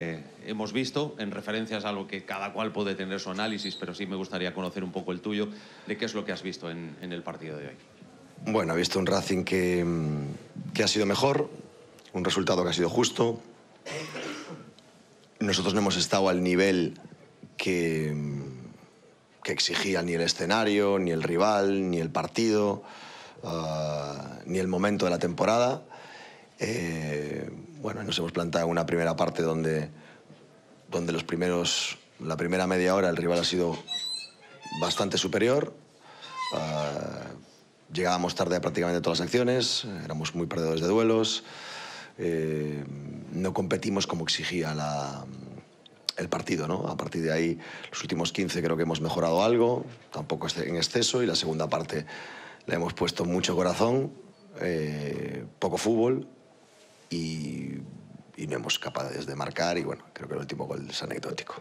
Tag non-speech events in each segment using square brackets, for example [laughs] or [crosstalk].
Eh, hemos visto, en referencias a lo que cada cual puede tener su análisis, pero sí me gustaría conocer un poco el tuyo, de qué es lo que has visto en, el partido de hoy. Bueno, he visto un Racing que, mm, que, ha sido mejor, un resultado que ha sido justo. Nosotros no hemos estado al nivel que, mm, exigía ni el escenario, ni el rival, ni el partido, ah, ni el momento de la temporada. Eh, bueno, nos hemos plantado una primera parte donde, donde los primeros, la primera media hora el rival ha sido bastante superior. Ah, llegábamos tarde a prácticamente todas las acciones, éramos muy perdedores de duelos, eh, no competimos como exigía el partido. ¿no? A partir de ahí, los últimos 15 creo que hemos mejorado algo, tampoco en exceso, y la segunda parte le hemos puesto mucho corazón, eh, poco fútbol, y, no hemos capaces de marcar y bueno, creo que el último gol es anecdótico.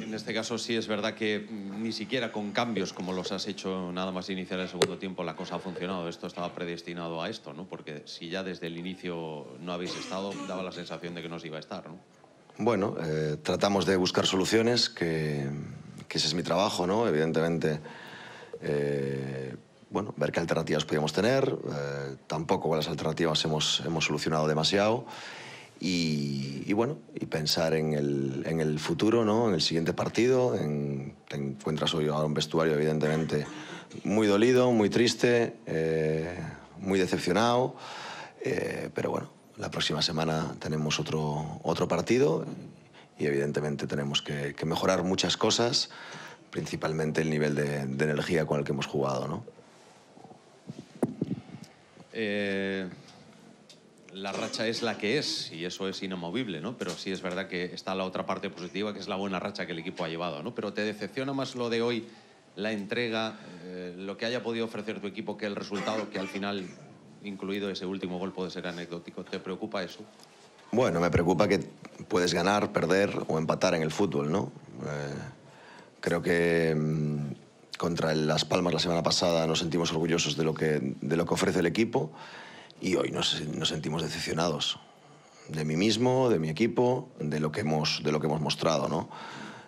En este caso sí es verdad que ni siquiera con cambios como los has hecho nada más iniciar el segundo tiempo la cosa ha funcionado. Esto estaba predestinado a esto, ¿no? Porque si ya desde el inicio no habéis estado, daba la sensación de que no os iba a estar, ¿no? Bueno, eh, tratamos de buscar soluciones, que, ese es mi trabajo, ¿no? Evidentemente, eh, bueno, ver qué alternativas podíamos tener. Eh, tampoco con las alternativas hemos, hemos solucionado demasiado. Y, bueno, y pensar en el, en el, futuro, ¿no? en el siguiente partido. te encuentras hoy ahora un vestuario, evidentemente, muy dolido, muy triste, eh, muy decepcionado. Eh, pero bueno, la próxima semana tenemos otro, otro partido y, evidentemente, tenemos que, mejorar muchas cosas, principalmente el nivel de, de energía con el que hemos jugado. ¿no? Eh, la racha es la que es y eso es inamovible, ¿no? Pero sí es verdad que está la otra parte positiva, que es la buena racha que el equipo ha llevado, ¿no? Pero te decepciona más lo de hoy, la entrega, eh, lo que haya podido ofrecer tu equipo que el resultado, que al final, incluido ese último gol, puede ser anecdótico. ¿Te preocupa eso? Bueno, me preocupa que puedes ganar, perder o empatar en el fútbol, ¿no? Eh, creo que mm, contra Las Palmas la semana pasada nos sentimos orgullosos de lo que, de lo que ofrece el equipo y hoy nos, sentimos decepcionados de mí mismo, de mi equipo, de lo que hemos, de lo que hemos mostrado. ¿no?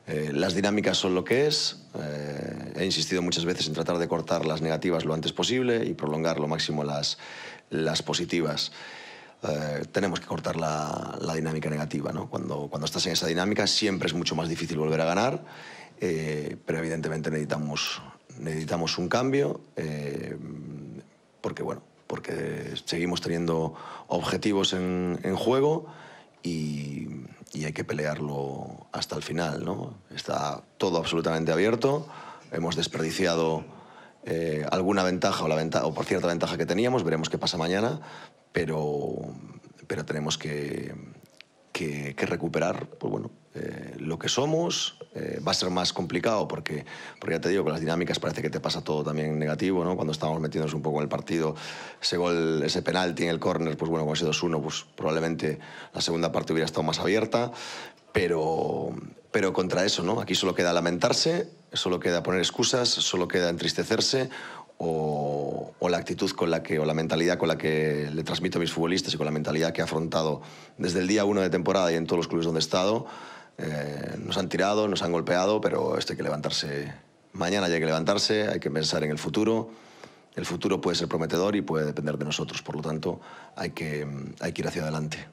Eh, las dinámicas son lo que es. Eh, he insistido muchas veces en tratar de cortar las negativas lo antes posible y prolongar lo máximo las, las positivas. Eh, tenemos que cortar la, la dinámica negativa. ¿no? Cuando, cuando estás en esa dinámica siempre es mucho más difícil volver a ganar eh, pero evidentemente necesitamos, necesitamos un cambio, eh, porque, bueno, porque seguimos teniendo objetivos en, juego y, hay que pelearlo hasta el final. Está todo absolutamente abierto, hemos desperdiciado eh, alguna ventaja o, la o por cierta ventaja que teníamos, veremos qué pasa mañana, pero, pero tenemos que, que recuperar pues bueno, eh, lo que somos. Eh, va a ser más complicado porque, porque, ya te digo, con las dinámicas parece que te pasa todo también negativo, Cuando estábamos metiéndonos un poco en el partido, ese gol, ese penalti en el córner, pues bueno, con ese 2-1, pues probablemente la segunda parte hubiera estado más abierta, pero, pero contra eso, ¿no? Aquí solo queda lamentarse, solo queda poner excusas, solo queda entristecerse o, la actitud con la que, o la mentalidad con la que le transmito a mis futbolistas y con la mentalidad que he afrontado desde el día uno de temporada y en todos los clubes donde he estado, eh, nos han tirado, nos han golpeado, pero esto hay que levantarse. Mañana hay que levantarse, hay que pensar en el futuro. El futuro puede ser prometedor y puede depender de nosotros, por lo tanto, hay que, hay que ir hacia adelante.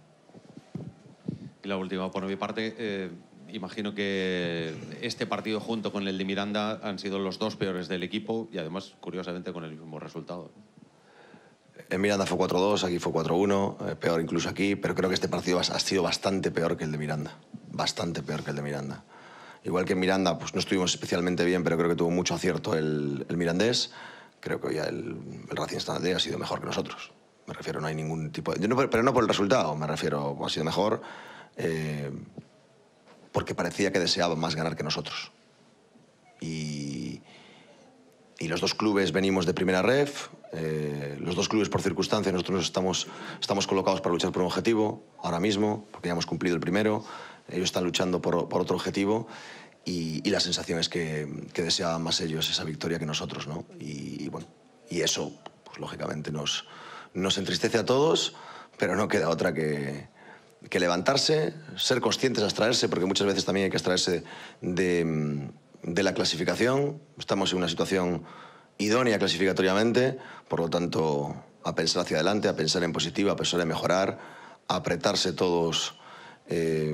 Y la última, por mi parte, eh, imagino que este partido junto con el de Miranda han sido los dos peores del equipo y además, curiosamente, con el mismo resultado. En Miranda fue 4-2, aquí fue 4-1, eh, peor incluso aquí, pero creo que este partido ha sido bastante peor que el de Miranda bastante peor que el de Miranda. Igual que en Miranda, pues no estuvimos especialmente bien, pero creo que tuvo mucho acierto el, mirandés. Creo que ya el, el Racing Santander ha sido mejor que nosotros. Me refiero, no hay ningún tipo de... pero no por el resultado, me refiero, ha sido mejor eh, porque parecía que deseaba más ganar que nosotros. Y, y los dos clubes venimos de primera ref, eh, los dos clubes por circunstancias, nosotros estamos, estamos colocados para luchar por un objetivo ahora mismo, porque ya hemos cumplido el primero ellos están luchando por, otro objetivo y, y, la sensación es que, deseaban más ellos esa victoria que nosotros, ¿no? Y, bueno, y eso, pues, lógicamente nos, entristece a todos, pero no queda otra que, levantarse, ser conscientes, abstraerse, porque muchas veces también hay que abstraerse de, de, la clasificación. Estamos en una situación idónea clasificatoriamente, por lo tanto, a pensar hacia adelante, a pensar en positivo, a pensar en mejorar, a apretarse todos eh,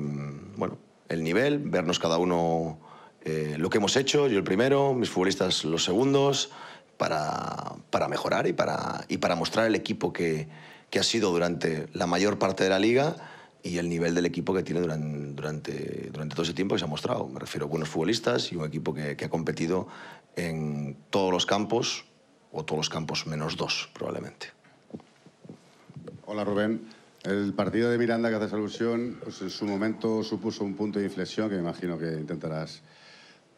bueno, el nivel, vernos cada uno eh, lo que hemos hecho, yo el primero, mis futbolistas los segundos, para, para mejorar y para, y para mostrar el equipo que, que, ha sido durante la mayor parte de la liga y el nivel del equipo que tiene durante, durante, durante todo ese tiempo que se ha mostrado. Me refiero a buenos futbolistas y un equipo que, que ha competido en todos los campos, o todos los campos menos dos, probablemente. Hola Rubén. El partido de Miranda que haces alusión, pues en su momento supuso un punto de inflexión que me imagino que intentarás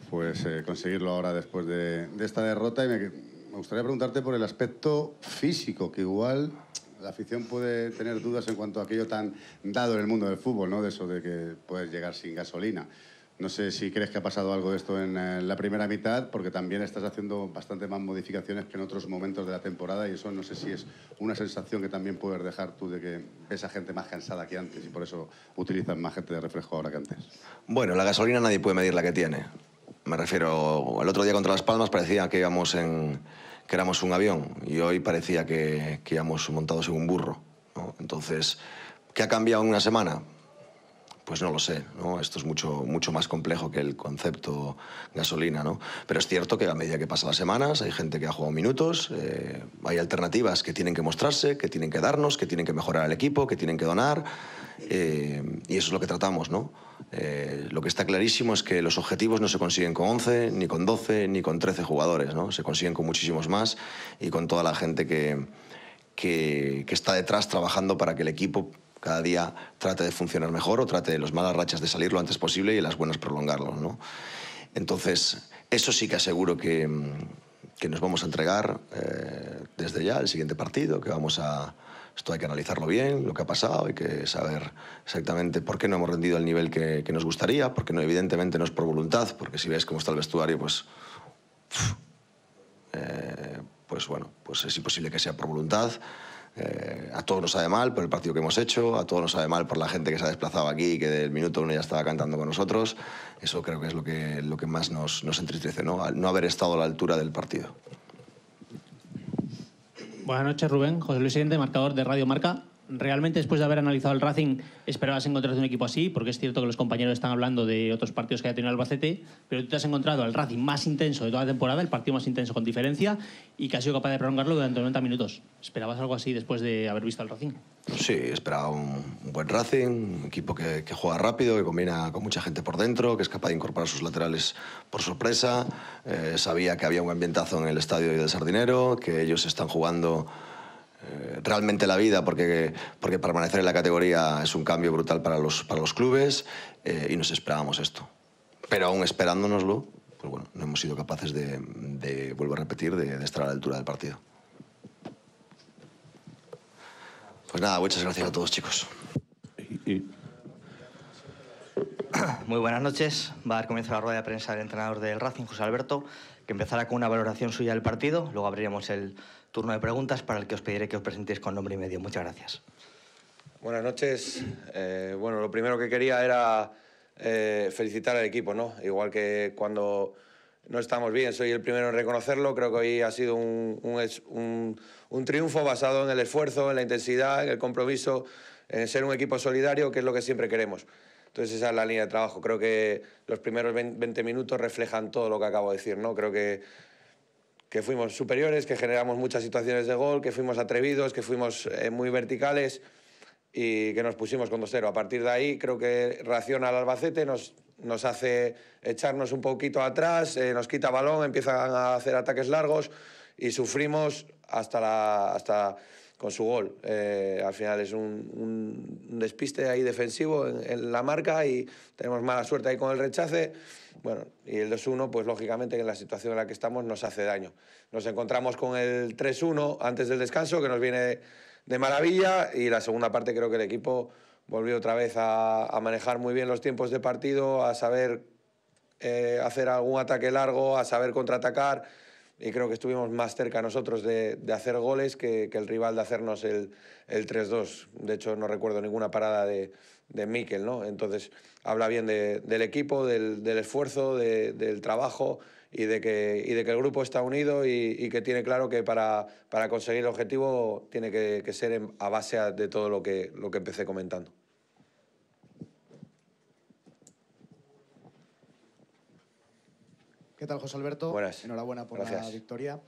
pues, eh, conseguirlo ahora después de, esta derrota. Y me, gustaría preguntarte por el aspecto físico, que igual la afición puede tener dudas en cuanto a aquello tan dado en el mundo del fútbol, ¿no? de eso de que puedes llegar sin gasolina. No sé si crees que ha pasado algo de esto en eh, la primera mitad, porque también estás haciendo bastante más modificaciones que en otros momentos de la temporada y eso no sé si es una sensación que también puedes dejar tú de que esa gente más cansada que antes y por eso utilizas más gente de reflejo ahora que antes. Bueno, la gasolina nadie puede medir la que tiene. Me refiero, el otro día contra Las Palmas parecía que íbamos en que éramos un avión y hoy parecía que, que íbamos montados en un burro. Entonces, ¿qué ha cambiado en una semana? Pues no lo sé, ¿no? Esto es mucho, mucho más complejo que el concepto gasolina, ¿no? Pero es cierto que a medida que pasan las semanas hay gente que ha jugado minutos, eh, hay alternativas que tienen que mostrarse, que tienen que darnos, que tienen que mejorar el equipo, que tienen que donar, eh, y eso es lo que tratamos, ¿no? Eh, lo que está clarísimo es que los objetivos no se consiguen con 11, ni con 12, ni con 13 jugadores, ¿no? Se consiguen con muchísimos más y con toda la gente que, que está detrás trabajando para que el equipo cada día trate de funcionar mejor o trate de las malas rachas de salir lo antes posible y las buenas prolongarlos. ¿no? Entonces, eso sí que aseguro que, mm, que nos vamos a entregar eh, desde ya el siguiente partido, que vamos a... Esto hay que analizarlo bien, lo que ha pasado, hay que saber exactamente por qué no hemos rendido al nivel que, nos gustaría, porque no, evidentemente no es por voluntad, porque si ves cómo está el vestuario, pues... Eh, pues bueno, pues es imposible que sea por voluntad. Eh, a todos nos sabe mal por el partido que hemos hecho, a todos nos sabe mal por la gente que se ha desplazado aquí y que del minuto uno ya estaba cantando con nosotros. Eso creo que es lo que, lo que más nos, entristece, ¿no? no haber estado a la altura del partido. Buenas noches, Rubén. José Luis Siguiente, marcador de Radio Marca. ¿realmente después de haber analizado el Racing esperabas encontrarte un equipo así? Porque es cierto que los compañeros están hablando de otros partidos que haya tenido Albacete, pero tú te has encontrado al Racing más intenso de toda la temporada, el partido más intenso con diferencia, y que has sido capaz de prolongarlo durante 90 minutos. ¿Esperabas algo así después de haber visto al Racing? Sí, esperaba un, buen Racing, un equipo que, juega rápido, que combina con mucha gente por dentro, que es capaz de incorporar sus laterales por sorpresa. Eh, sabía que había un ambientazo en el estadio de Sardinero, que ellos están jugando eh, realmente la vida, porque, porque permanecer en la categoría es un cambio brutal para los, para los clubes eh, y nos esperábamos esto. Pero aún esperándonoslo, pues bueno, no hemos sido capaces de, vuelvo a repetir, de, estar a la altura del partido. Pues nada, muchas gracias a todos, chicos. Muy buenas noches. Va a dar comienzo la rueda de prensa del entrenador del Racing, José Alberto, que empezará con una valoración suya del partido. Luego abriremos el turno de preguntas para el que os pediré que os presentéis con nombre y medio. Muchas gracias. Buenas noches. Eh, bueno, lo primero que quería era eh, felicitar al equipo, ¿no? Igual que cuando no estamos bien, soy el primero en reconocerlo. Creo que hoy ha sido un triunfo basado en el esfuerzo, en la intensidad, en el compromiso, en ser un equipo solidario, que es lo que siempre queremos. Entonces esa es la línea de trabajo. Creo que los primeros 20 minutos reflejan todo lo que acabo de decir, ¿no? Creo que, que fuimos superiores, que generamos muchas situaciones de gol, que fuimos atrevidos, que fuimos eh, muy verticales y que nos pusimos con 2-0. A partir de ahí creo que raciona al Albacete, nos, hace echarnos un poquito atrás, eh, nos quita balón, empiezan a hacer ataques largos y sufrimos hasta la... Hasta con su gol. Eh, al final es un, despiste ahí defensivo en, la marca y tenemos mala suerte ahí con el rechace. Bueno, y el 2-1, pues lógicamente en la situación en la que estamos nos hace daño. Nos encontramos con el 3-1 antes del descanso, que nos viene de maravilla, y la segunda parte creo que el equipo volvió otra vez a, manejar muy bien los tiempos de partido, a saber eh, hacer algún ataque largo, a saber contraatacar y creo que estuvimos más cerca nosotros de, hacer goles que, el rival de hacernos el, el 3-2. De hecho, no recuerdo ninguna parada de, de Mikel, ¿no? Entonces, habla bien del equipo, del, esfuerzo, del trabajo y de, que, y de que el grupo está unido y, que tiene claro que para, para conseguir el objetivo tiene que, ser a base de todo lo que, lo que empecé comentando. ¿Qué tal, José Alberto? Buenas. Enhorabuena por la victoria.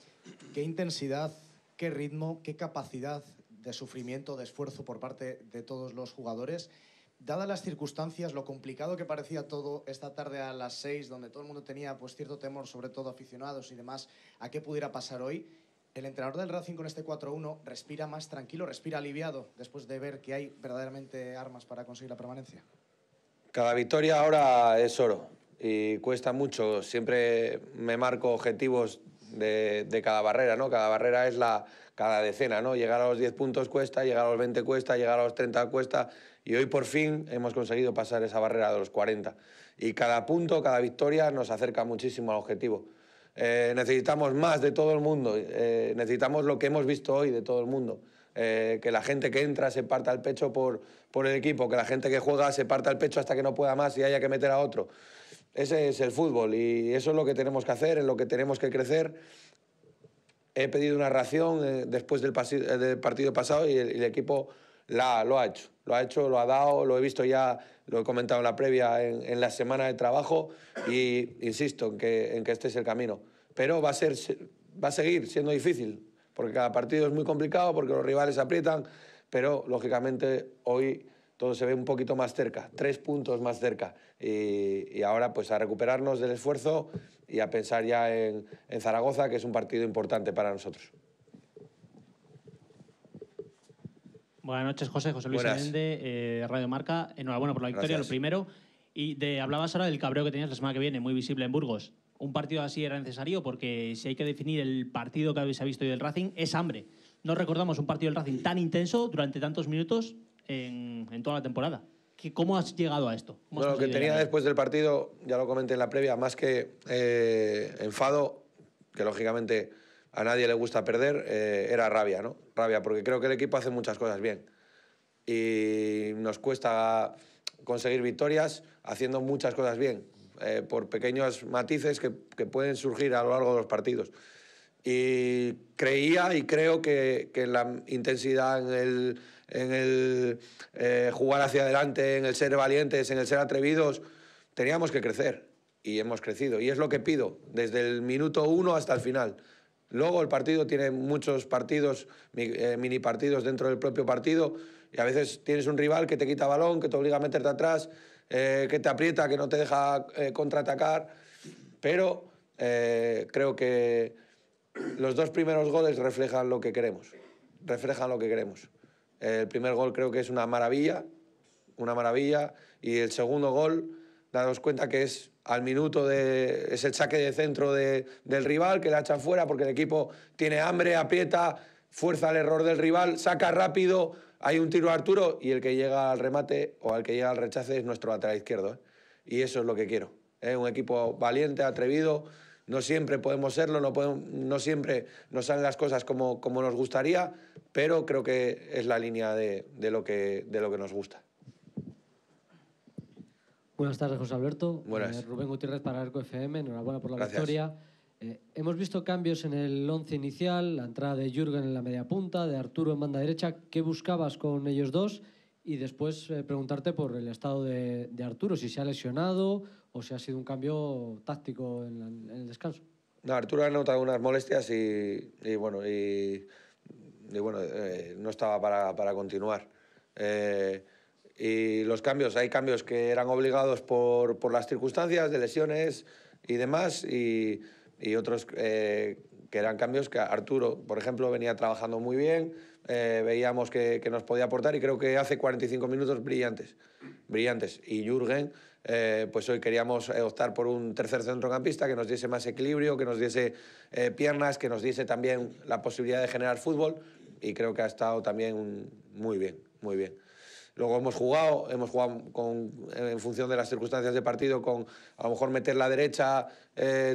¿Qué intensidad, qué ritmo, qué capacidad de sufrimiento, de esfuerzo por parte de todos los jugadores? Dadas las circunstancias, lo complicado que parecía todo esta tarde a las 6, donde todo el mundo tenía pues, cierto temor, sobre todo aficionados y demás, a qué pudiera pasar hoy, el entrenador del Racing con este 4-1 respira más tranquilo, respira aliviado después de ver que hay verdaderamente armas para conseguir la permanencia. Cada victoria ahora es oro y cuesta mucho. Siempre me marco objetivos de, de, cada barrera, ¿no? Cada barrera es la cada decena, ¿no? Llegar a los 10 puntos cuesta, llegar a los 20 cuesta, llegar a los 30 cuesta y hoy por fin hemos conseguido pasar esa barrera de los 40. Y cada punto, cada victoria nos acerca muchísimo al objetivo. Eh, necesitamos más de todo el mundo, eh, necesitamos lo que hemos visto hoy de todo el mundo. Eh, que la gente que entra se parta el pecho por, por el equipo, que la gente que juega se parta el pecho hasta que no pueda más y haya que meter a otro. Ese es el fútbol y eso es lo que tenemos que hacer, en lo que tenemos que crecer. He pedido una ración eh, después eh, del, partido pasado y el, equipo la, lo ha hecho. Lo ha hecho, lo ha dado, lo he visto ya, lo he comentado en la previa, en, la semana de trabajo y insisto en que, en que este es el camino. Pero va a, ser, va a seguir siendo difícil porque cada partido es muy complicado, porque los rivales aprietan, pero lógicamente hoy todo se ve un poquito más cerca, tres puntos más cerca. Y, ahora pues a recuperarnos del esfuerzo y a pensar ya en, Zaragoza, que es un partido importante para nosotros. Buenas noches, José. José Luis Allende, eh, Radio Marca. Enhorabuena por la victoria, lo primero. Y de, hablabas ahora del cabreo que tenías la semana que viene, muy visible en Burgos. ¿Un partido así era necesario? Porque si hay que definir el partido que habéis visto hoy del Racing, es hambre. No recordamos un partido del Racing tan intenso durante tantos minutos en, toda la temporada. ¿Cómo has llegado a esto? Bueno, lo que tenía después del partido, ya lo comenté en la previa, más que eh, enfado, que lógicamente a nadie le gusta perder, eh, era rabia, ¿no? Rabia, porque creo que el equipo hace muchas cosas bien. Y nos cuesta conseguir victorias haciendo muchas cosas bien, eh, por pequeños matices que pueden surgir a lo largo de los partidos. Y creía y creo que, que la intensidad en el, en el eh, jugar hacia adelante, en el ser valientes, en el ser atrevidos, teníamos que crecer y hemos crecido. Y es lo que pido, desde el minuto uno hasta el final. Luego el partido tiene muchos partidos, eh, mini partidos dentro del propio partido, y a veces tienes un rival que te quita balón, que te obliga a meterte atrás, eh, que te aprieta, que no te deja contraatacar. Pero creo que los dos primeros goles reflejan lo que queremos. Reflejan lo que queremos. El primer gol creo que es una maravilla, una maravilla. Y el segundo gol, daros cuenta que es al minuto de el saque de centro del rival, que la echan fuera porque el equipo tiene hambre, aprieta, fuerza el error del rival, saca rápido, hay un tiro a Arturo y el que llega al remate o al que llega al rechace es nuestro lateral izquierdo. ¿eh? Y eso es lo que quiero. Es ¿eh? Un equipo valiente, atrevido no siempre podemos serlo, no, no siempre nos salen las cosas como, como nos gustaría, pero creo que es la línea de, lo, que, de lo que nos gusta. Buenas tardes, José Alberto. Buenas. Eh, Rubén Gutiérrez para Arco FM, enhorabuena por la victoria. Eh, hemos visto cambios en el once inicial, la entrada de Jürgen en la media punta, de Arturo en banda derecha. ¿Qué buscabas con ellos dos? Y después eh, preguntarte por el estado de Arturo, si se ha lesionado o si ha sido un cambio táctico en, el descanso. Arturo ha notado unas molestias y, bueno, y, y bueno eh, no estaba para, para continuar. Eh, y los cambios, hay cambios que eran obligados por, por las circunstancias de lesiones y demás, y, y otros eh, que eran cambios que Arturo, por ejemplo, venía trabajando muy bien, veíamos que, que, nos podía aportar y creo que hace 45 minutos brillantes, brillantes. Y Jürgen eh, pues hoy queríamos eh, optar por un tercer centrocampista que nos diese más equilibrio, que nos diese eh, piernas, que nos diese también la posibilidad de generar fútbol y creo que ha estado también muy bien, muy bien. Luego hemos jugado, hemos jugado con, en función de las circunstancias del partido con a lo mejor meter la derecha,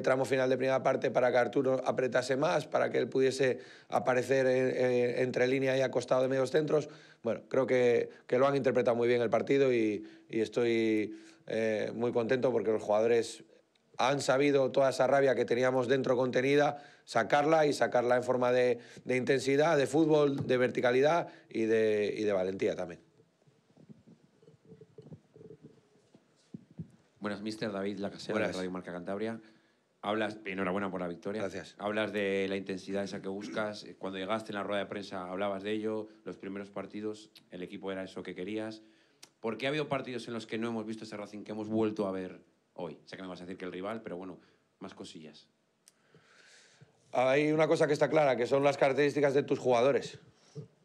tramo final de primera parte, para que Arturo apretase más, para que él pudiese aparecer entre línea y acostado de medios centros. Bueno, creo que, lo han interpretado muy bien el partido y estoy eh, muy contento porque los jugadores han sabido toda esa rabia que teníamos dentro contenida, sacarla y sacarla en forma de, intensidad, de fútbol, de verticalidad y de, valentía también. Buenas, mister David Lacasera de Radio Marca Cantabria. Hablas, enhorabuena por la victoria. Gracias. Hablas de la intensidad esa que buscas. Eh, cuando llegaste en la rueda de prensa hablabas de ello, los primeros partidos, el equipo era eso que querías. Porque ha habido partidos en los que no hemos visto ese Racing que hemos vuelto a ver hoy. Sé que me vas a decir que el rival, pero bueno, más cosillas. Hay una cosa que está clara, que son las características de tus jugadores.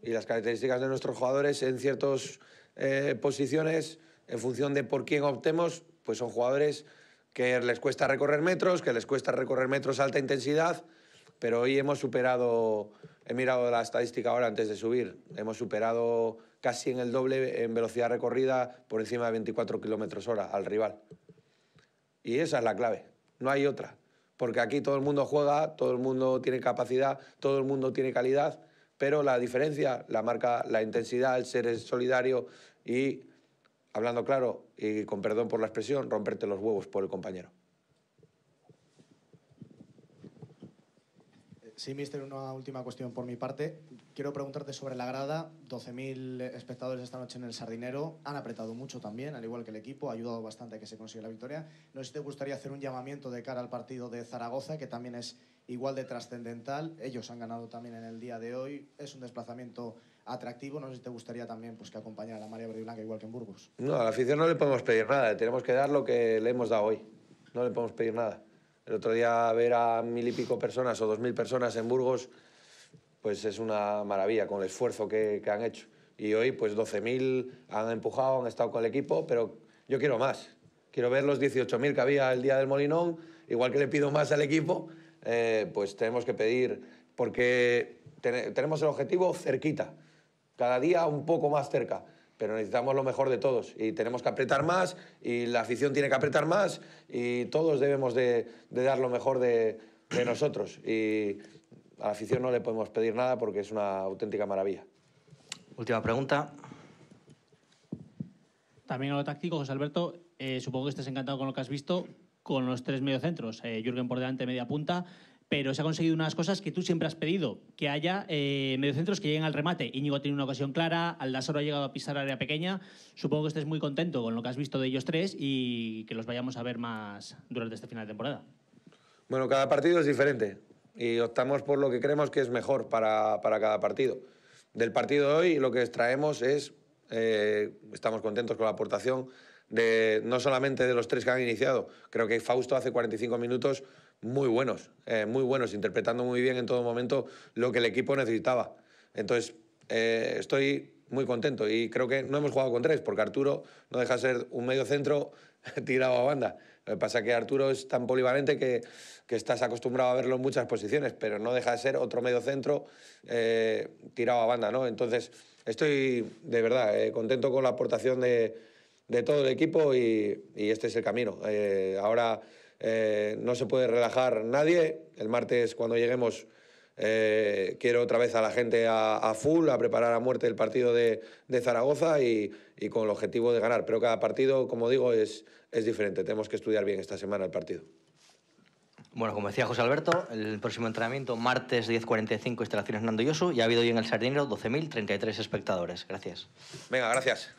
Y las características de nuestros jugadores en ciertas eh, posiciones, en función de por quién optemos, pues son jugadores que les cuesta recorrer metros, que les cuesta recorrer metros a alta intensidad, pero hoy hemos superado, he mirado la estadística ahora antes de subir, hemos superado casi en el doble en velocidad recorrida por encima de 24 kilómetros hora al rival. Y esa es la clave, no hay otra. Porque aquí todo el mundo juega, todo el mundo tiene capacidad, todo el mundo tiene calidad, pero la diferencia la marca la intensidad, el ser solidario y, hablando claro y con perdón por la expresión, romperte los huevos por el compañero. Sí, mister, una última cuestión por mi parte. Quiero preguntarte sobre la grada. 12.000 espectadores esta noche en el Sardinero. Han apretado mucho también, al igual que el equipo. Ha ayudado bastante a que se consiga la victoria. No sé si te gustaría hacer un llamamiento de cara al partido de Zaragoza, que también es igual de trascendental. Ellos han ganado también en el día de hoy. Es un desplazamiento atractivo. No sé si te gustaría también pues, que acompañara a María Verde Blanca igual que en Burgos. No, a la afición no le podemos pedir nada. Tenemos que dar lo que le hemos dado hoy. No le podemos pedir nada. El otro día ver a mil y pico personas o dos mil personas en Burgos, pues es una maravilla con el esfuerzo que, han hecho. Y hoy, pues mil han empujado, han estado con el equipo, pero yo quiero más. Quiero ver los mil que había el día del Molinón, igual que le pido más al equipo, eh, pues tenemos que pedir, porque tenemos el objetivo cerquita, cada día un poco más cerca pero necesitamos lo mejor de todos y tenemos que apretar más y la afición tiene que apretar más y todos debemos de, dar lo mejor de, nosotros y a la afición no le podemos pedir nada porque es una auténtica maravilla. Última pregunta. También a lo táctico, José Alberto, eh, supongo que estés encantado con lo que has visto con los tres mediocentros, eh, Jürgen por delante, media punta, pero se ha conseguido unas cosas que tú siempre has pedido, que haya eh, mediocentros que lleguen al remate. Íñigo ha tenido una ocasión clara, Aldasoro ha llegado a pisar área pequeña. Supongo que estés muy contento con lo que has visto de ellos tres y que los vayamos a ver más durante esta final de temporada. Bueno, cada partido es diferente y optamos por lo que creemos que es mejor para, cada partido. Del partido de hoy lo que extraemos es, eh, estamos contentos con la aportación de no solamente de los tres que han iniciado, creo que Fausto hace 45 minutos muy buenos, eh, muy buenos, interpretando muy bien en todo momento lo que el equipo necesitaba. Entonces, eh, estoy muy contento y creo que no hemos jugado con tres, porque Arturo no deja de ser un medio centro [laughs] tirado a banda. Lo que pasa es que Arturo es tan polivalente que, que estás acostumbrado a verlo en muchas posiciones, pero no deja de ser otro medio centro eh, tirado a banda. ¿no? Entonces, estoy de verdad contento con la aportación de, de todo el equipo y, este es el camino. ahora eh, no se puede relajar nadie. El martes, cuando lleguemos, eh, quiero otra vez a la gente a, full, a preparar a muerte el partido de, Zaragoza y, con el objetivo de ganar. Pero cada partido, como digo, es, es diferente. Tenemos que estudiar bien esta semana el partido. Bueno, como decía José Alberto, el próximo entrenamiento, martes 10.45, instalaciones Nando Yosu, y ha habido hoy en el Sardinero 12.033 espectadores. Gracias. Venga, gracias.